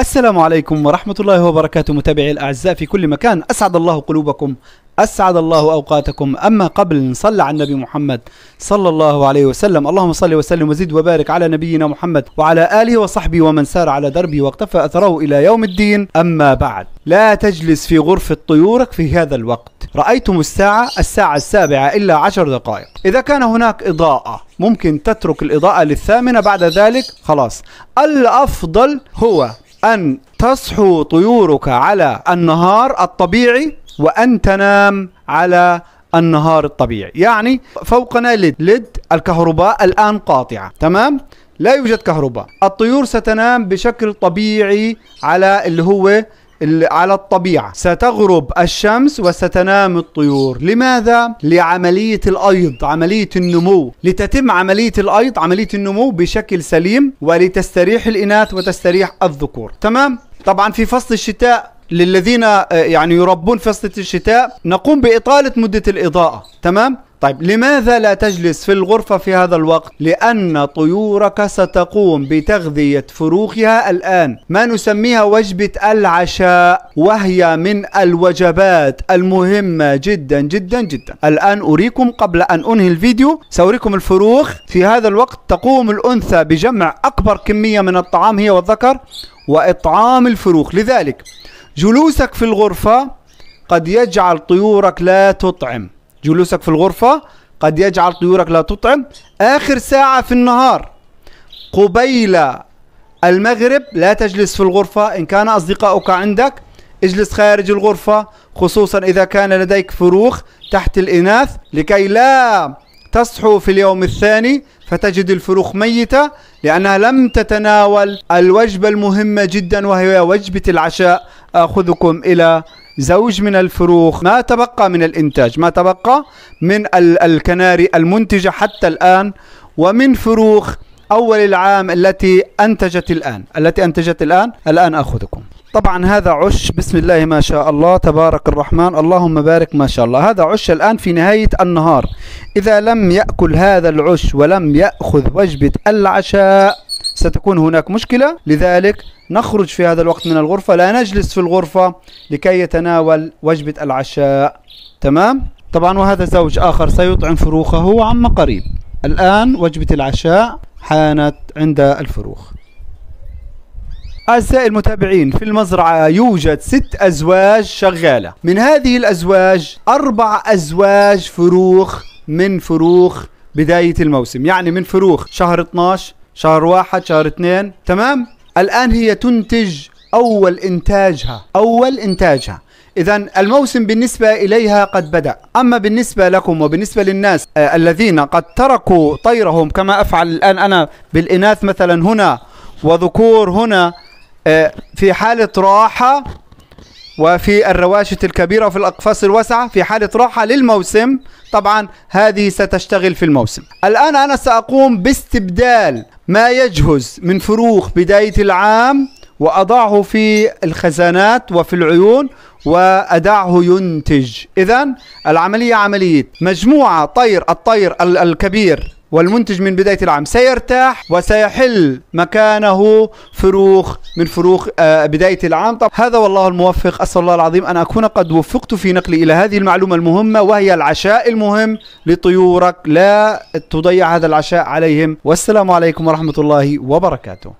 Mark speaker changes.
Speaker 1: السلام عليكم ورحمة الله وبركاته متابعي الأعزاء في كل مكان أسعد الله قلوبكم أسعد الله أوقاتكم أما قبل صلى على النبي محمد صلى الله عليه وسلم اللهم صل وسلم وزد وبارك على نبينا محمد وعلى آله وصحبه ومن سار على دربه واقتفى أثره إلى يوم الدين أما بعد لا تجلس في غرفة طيورك في هذا الوقت رأيتم الساعة الساعة السابعة إلا عشر دقائق إذا كان هناك إضاءة ممكن تترك الإضاءة للثامنة بعد ذلك خلاص الأفضل هو أن تصحو طيورك على النهار الطبيعي وأن تنام على النهار الطبيعي يعني فوقنا لد لد الكهرباء الآن قاطعة تمام لا يوجد كهرباء الطيور ستنام بشكل طبيعي على اللي هو على الطبيعة ستغرب الشمس وستنام الطيور لماذا؟ لعملية الأيض عملية النمو لتتم عملية الأيض عملية النمو بشكل سليم ولتستريح الإناث وتستريح الذكور تمام؟ طبعا في فصل الشتاء للذين آه، يعني يربون فصلة الشتاء نقوم بإطالة مدة الإضاءة تمام طيب لماذا لا تجلس في الغرفة في هذا الوقت؟ لأن طيورك ستقوم بتغذية فروخها الآن ما نسميها وجبة العشاء وهي من الوجبات المهمة جدا جدا جدا الآن أريكم قبل أن أنهي الفيديو سأريكم الفروخ في هذا الوقت تقوم الأنثى بجمع أكبر كمية من الطعام هي والذكر وإطعام الفروخ لذلك جلوسك في الغرفة قد يجعل طيورك لا تطعم جلوسك في الغرفة قد يجعل طيورك لا تطعم آخر ساعة في النهار قبيل المغرب لا تجلس في الغرفة إن كان أصدقاؤك عندك اجلس خارج الغرفة خصوصا إذا كان لديك فروخ تحت الإناث لكي لا تصحو في اليوم الثاني فتجد الفروخ ميتة لأنها لم تتناول الوجبة المهمة جدا وهي وجبة العشاء آخذكم إلى زوج من الفروخ ما تبقى من الإنتاج ما تبقى من الكناري المنتجة حتى الآن ومن فروخ أول العام التي أنتجت الآن التي أنتجت الآن الآن أخذكم طبعا هذا عش بسم الله ما شاء الله تبارك الرحمن اللهم بارك ما شاء الله هذا عش الآن في نهاية النهار إذا لم يأكل هذا العش ولم يأخذ وجبة العشاء ستكون هناك مشكلة لذلك نخرج في هذا الوقت من الغرفة لا نجلس في الغرفة لكي يتناول وجبة العشاء تمام؟ طبعا وهذا زوج آخر سيطعم فروخه عما قريب الآن وجبة العشاء حانت عند الفروخ أعزائي المتابعين في المزرعة يوجد ست أزواج شغالة من هذه الأزواج أربع أزواج فروخ من فروخ بداية الموسم يعني من فروخ شهر 12 شهر واحد شهر اثنين تمام الآن هي تنتج أول إنتاجها أول إنتاجها إذا الموسم بالنسبة إليها قد بدأ أما بالنسبة لكم وبالنسبة للناس آه، الذين قد تركوا طيرهم كما أفعل الآن أنا بالإناث مثلا هنا وذكور هنا آه، في حالة راحة وفي الرواشت الكبيرة وفي الأقفاص الواسعة في حالة راحة للموسم طبعا هذه ستشتغل في الموسم الآن أنا سأقوم باستبدال ما يجهز من فروخ بداية العام وأضعه في الخزانات وفي العيون وأدعه ينتج إذا العملية عملية مجموعة طير الطير الكبير والمنتج من بداية العام سيرتاح وسيحل مكانه فروخ من فروخ آه، بداية العام طب هذا والله الموفق أسأل الله العظيم أن أكون قد وفقت في نقلي إلى هذه المعلومة المهمة وهي العشاء المهم لطيورك لا تضيع هذا العشاء عليهم والسلام عليكم ورحمة الله وبركاته